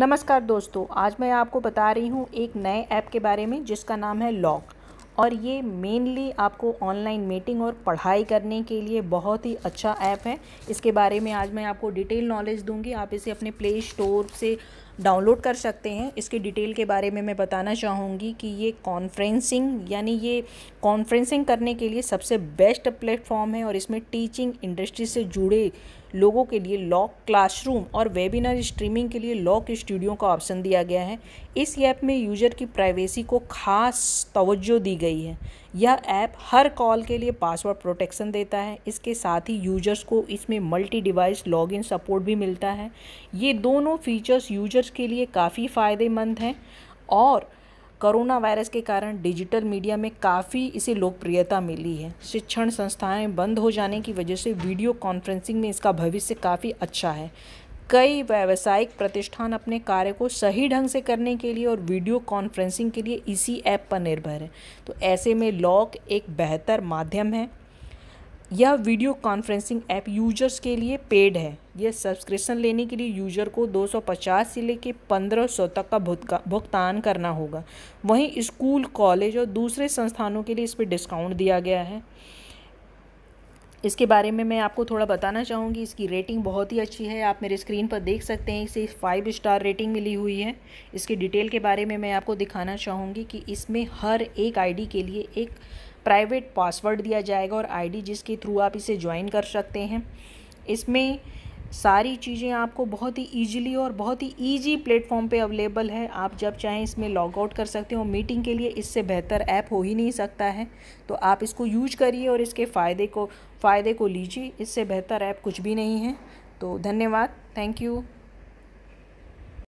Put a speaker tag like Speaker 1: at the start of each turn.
Speaker 1: नमस्कार दोस्तों आज मैं आपको बता रही हूँ एक नए ऐप के बारे में जिसका नाम है लॉक और ये मेनली आपको ऑनलाइन मीटिंग और पढ़ाई करने के लिए बहुत ही अच्छा ऐप है इसके बारे में आज मैं आपको डिटेल नॉलेज दूंगी आप इसे अपने प्ले स्टोर से डाउनलोड कर सकते हैं इसकी डिटेल के बारे में मैं बताना चाहूँगी कि ये कॉन्फ्रेंसिंग यानी ये कॉन्फ्रेंसिंग करने के लिए सबसे बेस्ट प्लेटफॉर्म है और इसमें टीचिंग इंडस्ट्री से जुड़े लोगों के लिए लॉक क्लासरूम और वेबिनार स्ट्रीमिंग के लिए लॉक स्टूडियो का ऑप्शन दिया गया है इस ऐप में यूजर की प्राइवेसी को खास तवज्जो दी गई है यह ऐप हर कॉल के लिए पासवर्ड प्रोटेक्शन देता है इसके साथ ही यूजर्स को इसमें मल्टी डिवाइस लॉगिन सपोर्ट भी मिलता है ये दोनों फीचर्स यूजर्स यूज़र्स के लिए काफ़ी फ़ायदेमंद हैं और कोरोना वायरस के कारण डिजिटल मीडिया में काफ़ी इसे लोकप्रियता मिली है शिक्षण संस्थाएं बंद हो जाने की वजह से वीडियो कॉन्फ्रेंसिंग में इसका भविष्य काफ़ी अच्छा है कई व्यावसायिक प्रतिष्ठान अपने कार्य को सही ढंग से करने के लिए और वीडियो कॉन्फ्रेंसिंग के लिए इसी ऐप पर निर्भर है तो ऐसे में लॉक एक बेहतर माध्यम है यह वीडियो कॉन्फ्रेंसिंग ऐप यूजर्स के लिए पेड है यह सब्सक्रिप्शन लेने के लिए यूजर को 250 से लेकर 1500 तक का भुगतान करना होगा वहीं स्कूल कॉलेज और दूसरे संस्थानों के लिए इस पर डिस्काउंट दिया गया है इसके बारे में मैं आपको थोड़ा बताना चाहूँगी इसकी रेटिंग बहुत ही अच्छी है आप मेरे स्क्रीन पर देख सकते हैं इसे फाइव स्टार रेटिंग मिली हुई है इसके डिटेल के बारे में मैं आपको दिखाना चाहूँगी कि इसमें हर एक आईडी के लिए एक प्राइवेट पासवर्ड दिया जाएगा और आईडी जिसके थ्रू आप इसे ज्वाइन कर सकते हैं इसमें सारी चीज़ें आपको बहुत ही ईजिली और बहुत ही ईजी प्लेटफॉर्म पे अवेलेबल है आप जब चाहें इसमें लॉग आउट कर सकते हो मीटिंग के लिए इससे बेहतर ऐप हो ही नहीं सकता है तो आप इसको यूज करिए और इसके फ़ायदे को फ़ायदे को लीजिए इससे बेहतर ऐप कुछ भी नहीं है तो धन्यवाद थैंक यू